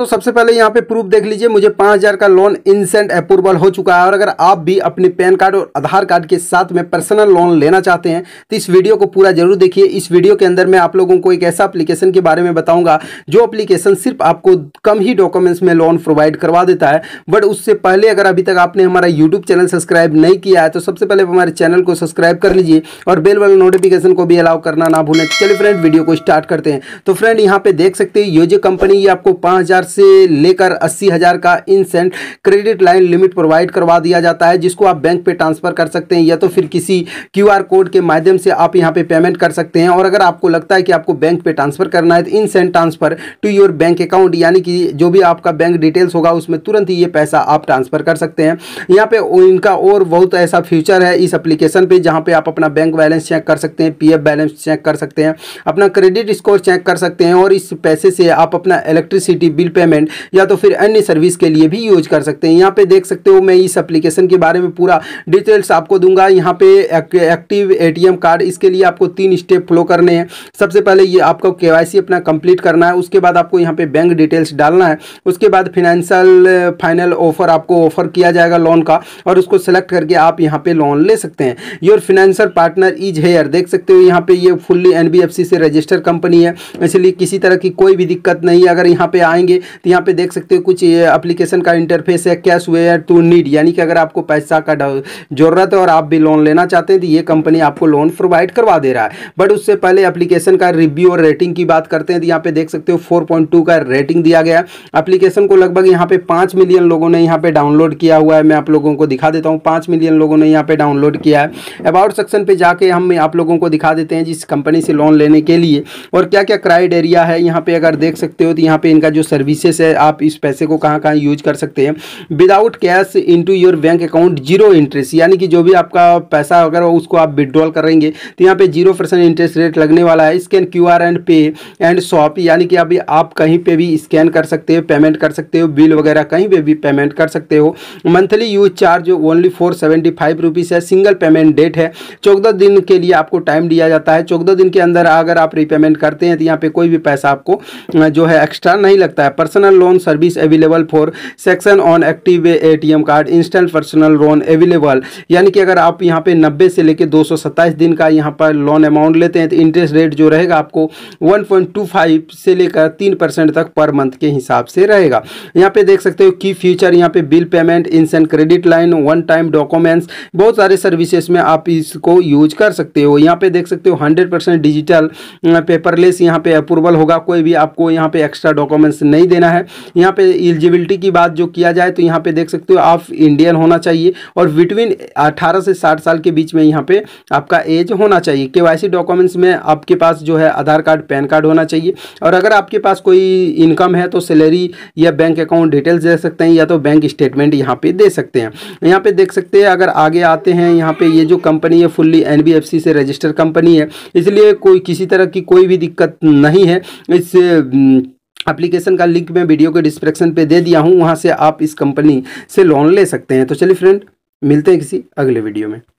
तो सबसे पहले यहाँ पे प्रूफ देख लीजिए मुझे पाँच हज़ार का लोन इंसेंट अप्रूवल हो चुका है और अगर आप भी अपने पैन कार्ड और आधार कार्ड के साथ में पर्सनल लोन लेना चाहते हैं तो इस वीडियो को पूरा जरूर देखिए इस वीडियो के अंदर मैं आप लोगों को एक ऐसा अप्लीकेशन के बारे में बताऊँगा जो अप्लीकेशन सिर्फ आपको कम ही डॉक्यूमेंट्स में लोन प्रोवाइड करवा देता है बट उससे पहले अगर अभी तक आपने हमारा यूट्यूब चैनल सब्सक्राइब नहीं किया है तो सबसे पहले हमारे चैनल को सब्सक्राइब कर लीजिए और बेल वाले नोटिफिकेशन को भी अलाउ करना ना भूलें चलिए फ्रेंड वीडियो को स्टार्ट करते हैं तो फ्रेंड यहाँ पे देख सकते हैं ये जो कंपनी ये आपको पाँच से लेकर अस्सी हज़ार का instant credit line limit provide करवा दिया जाता है जिसको आप बैंक पे ट्रांसफ़र कर सकते हैं या तो फिर किसी क्यूआर कोड के माध्यम से आप यहाँ पे पेमेंट कर सकते हैं और अगर आपको लगता है कि आपको बैंक पे ट्रांसफ़र करना है तो instant transfer to your bank account यानी कि जो भी आपका बैंक डिटेल्स होगा उसमें तुरंत ही ये पैसा आप ट्रांसफ़र कर सकते हैं यहाँ पे इनका और बहुत ऐसा फ्यूचर है इस एप्लीकेशन पर जहाँ पे आप अपना बैंक बैलेंस चेक कर सकते हैं पी बैलेंस चेक कर सकते हैं अपना क्रेडिट स्कोर चेक कर सकते हैं और इस पैसे से आप अपना इलेक्ट्रिसिटी बिल पेमेंट या तो फिर अन्य सर्विस के लिए भी यूज कर सकते हैं यहाँ पे देख सकते हो मैं इस एप्लीकेशन के बारे में पूरा डिटेल्स आपको दूंगा यहाँ पे एक, एक्टिव एटीएम कार्ड इसके लिए आपको तीन स्टेप फॉलो करने हैं सबसे पहले ये आपको के अपना कंप्लीट करना है उसके बाद आपको यहाँ पे बैंक डिटेल्स डालना है उसके बाद फिनेंशियल फाइनल ऑफर आपको ऑफर किया जाएगा लोन का और उसको सेलेक्ट करके आप यहाँ पे लोन ले सकते हैं your financial partner is here देख सकते हो यहाँ पे ये फुल्ली एनबीएफसी से रजिस्टर कंपनी है इसलिए किसी तरह की कोई भी दिक्कत नहीं है अगर यहाँ पे आएंगे तो यहाँ पे देख सकते हो कुछ अप्लीकेशन का इंटरफेस है कैश वे टू नीड यानी कि अगर आपको पैसा का जरूरत है और आप भी लोन लेना चाहते हैं तो ये कंपनी आपको लोन प्रोवाइड करवा दे रहा है बट उससे पहले अप्लीकेशन का रिव्यू और रेटिंग की बात करते हैं तो यहाँ पे देख सकते हो फोर का रेटिंग दिया गया अप्लीकेशन को लगभग यहाँ पे पाँच मिलियन लोगों ने यहाँ पे डाउनलोड किया हुआ है मैं आप लोगों को दिखा देता हूँ पाँच मिलियन लोगों ने यहाँ पे डाउनलोड किया है अबाउट सेक्शन पे जाके हम आप लोगों को दिखा देते हैं जिस कंपनी से लोन लेने के लिए और क्या क्या क्राइड एरिया है यहाँ पे अगर देख सकते हो तो यहाँ पे इनका जो सर्विस सर्विसेस है आप इस पैसे को कहाँ कहाँ यूज कर सकते हैं without cash into your bank account zero interest यानी कि जो भी आपका पैसा अगर उसको आप विदड्रॉल करेंगे तो यहाँ पे जीरो परसेंट इंटरेस्ट रेट लगने वाला है scan Q R and pay and shop यानी कि अभी आप कहीं पे भी स्कैन कर सकते हो पेमेंट कर सकते हो बिल वगैरह कहीं पे भी पेमेंट कर सकते हो monthly use charge only four seventy five rupees है सिंगल पेमेंट डेट है चौदह दिन के लिए आपको टाइम दिया जाता है चौदह दिन के अंदर अगर आप रिपेमेंट करते हैं तो यहाँ पे कोई भी पैसा आपको जो है एक्स्ट्रा नहीं लगता है personal loan service available for section on active way ATM card instant personal loan available यानी कि अगर आप यहाँ पे नब्बे से लेकर दो दिन का यहाँ पर लोन अमाउंट लेते हैं तो इंटरेस्ट रेट जो रहेगा आपको 1.25 से लेकर तीन परसेंट तक पर मंथ के हिसाब से रहेगा यहाँ पे देख सकते हो की फ्यूचर यहाँ पे bill payment instant credit line one time documents बहुत सारे सर्विसेज में आप इसको यूज कर सकते हो यहाँ पे देख सकते हो हंड्रेड डिजिटल पेपरलेस यहाँ पे अप्रूवल होगा कोई भी आपको यहाँ पे एक्स्ट्रा डॉक्यूमेंट्स नहीं देना है यहाँ पे एलिजिबिलिटी की बात जो किया जाए तो यहाँ पे देख सकते हो आप इंडियन होना चाहिए और बिटवीन अठारह से साठ साल के बीच में यहाँ पे आपका एज होना चाहिए के डॉक्यूमेंट्स में आपके पास जो है आधार कार्ड पैन कार्ड होना चाहिए और अगर आपके पास कोई इनकम है तो सैलरी या बैंक अकाउंट डिटेल्स दे सकते हैं या तो बैंक स्टेटमेंट यहाँ पे दे सकते हैं यहाँ पे देख सकते हैं अगर आगे आते हैं यहाँ पे ये जो कंपनी है फुल्ली एन से रजिस्टर्ड कंपनी है इसलिए कोई किसी तरह की कोई भी दिक्कत नहीं है इस एप्लीकेशन का लिंक मैं वीडियो के डिस्क्रिप्शन पे दे दिया हूँ वहाँ से आप इस कंपनी से लोन ले सकते हैं तो चलिए फ्रेंड मिलते हैं किसी अगले वीडियो में